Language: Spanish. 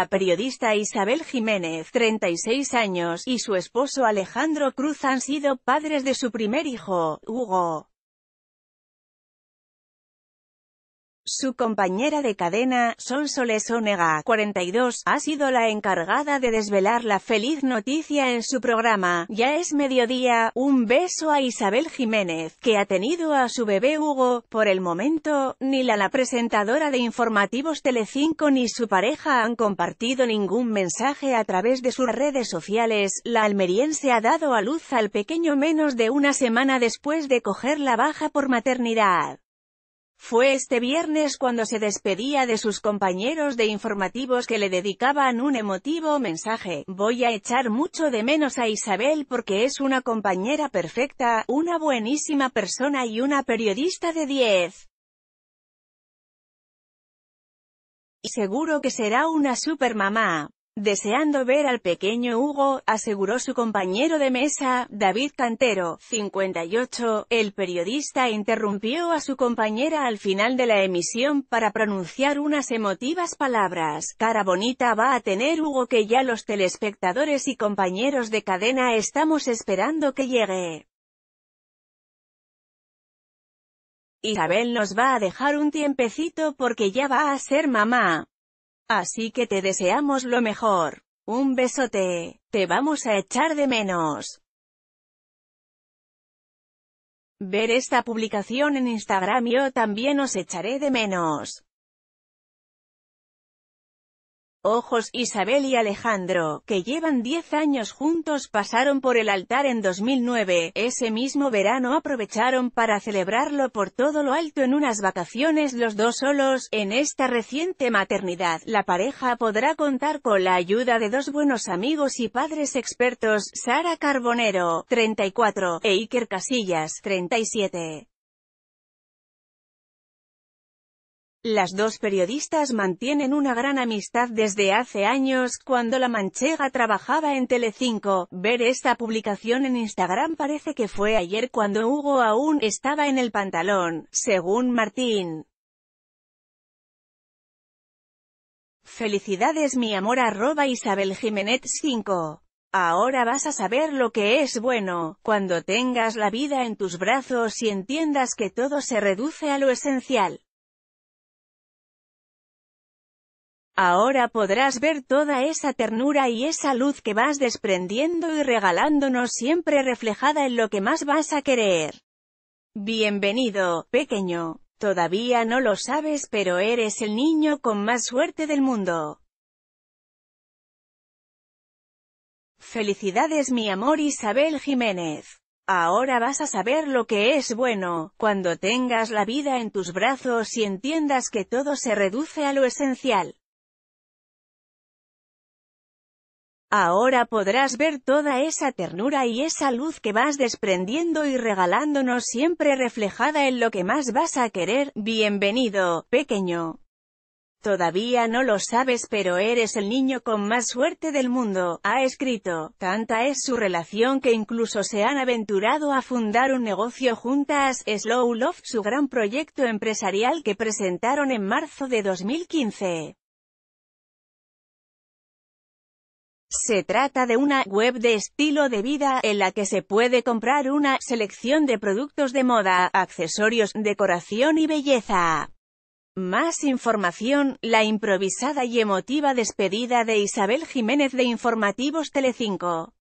la periodista Isabel Jiménez, 36 años, y su esposo Alejandro Cruz han sido padres de su primer hijo, Hugo. Su compañera de cadena, Sol Onega, 42, ha sido la encargada de desvelar la feliz noticia en su programa. Ya es mediodía, un beso a Isabel Jiménez, que ha tenido a su bebé Hugo, por el momento, ni la, la presentadora de informativos Telecinco ni su pareja han compartido ningún mensaje a través de sus redes sociales. La almeriense ha dado a luz al pequeño menos de una semana después de coger la baja por maternidad. Fue este viernes cuando se despedía de sus compañeros de informativos que le dedicaban un emotivo mensaje. Voy a echar mucho de menos a Isabel porque es una compañera perfecta, una buenísima persona y una periodista de 10. Y seguro que será una mamá. Deseando ver al pequeño Hugo, aseguró su compañero de mesa, David Cantero, 58, el periodista interrumpió a su compañera al final de la emisión para pronunciar unas emotivas palabras, cara bonita va a tener Hugo que ya los telespectadores y compañeros de cadena estamos esperando que llegue. Isabel nos va a dejar un tiempecito porque ya va a ser mamá. Así que te deseamos lo mejor. Un besote. Te vamos a echar de menos. Ver esta publicación en Instagram yo también os echaré de menos. Ojos, Isabel y Alejandro, que llevan 10 años juntos pasaron por el altar en 2009, ese mismo verano aprovecharon para celebrarlo por todo lo alto en unas vacaciones los dos solos, en esta reciente maternidad, la pareja podrá contar con la ayuda de dos buenos amigos y padres expertos, Sara Carbonero, 34, e Iker Casillas, 37. Las dos periodistas mantienen una gran amistad desde hace años, cuando la manchega trabajaba en Telecinco. Ver esta publicación en Instagram parece que fue ayer cuando Hugo aún estaba en el pantalón, según Martín. Felicidades mi amor arroba Isabel Jiménez 5. Ahora vas a saber lo que es bueno, cuando tengas la vida en tus brazos y entiendas que todo se reduce a lo esencial. Ahora podrás ver toda esa ternura y esa luz que vas desprendiendo y regalándonos siempre reflejada en lo que más vas a querer. Bienvenido, pequeño. Todavía no lo sabes pero eres el niño con más suerte del mundo. Felicidades mi amor Isabel Jiménez. Ahora vas a saber lo que es bueno, cuando tengas la vida en tus brazos y entiendas que todo se reduce a lo esencial. Ahora podrás ver toda esa ternura y esa luz que vas desprendiendo y regalándonos siempre reflejada en lo que más vas a querer. Bienvenido, pequeño. Todavía no lo sabes pero eres el niño con más suerte del mundo, ha escrito. Tanta es su relación que incluso se han aventurado a fundar un negocio juntas, Slow Love, su gran proyecto empresarial que presentaron en marzo de 2015. Se trata de una web de estilo de vida en la que se puede comprar una selección de productos de moda, accesorios, decoración y belleza. Más información, la improvisada y emotiva despedida de Isabel Jiménez de Informativos Telecinco.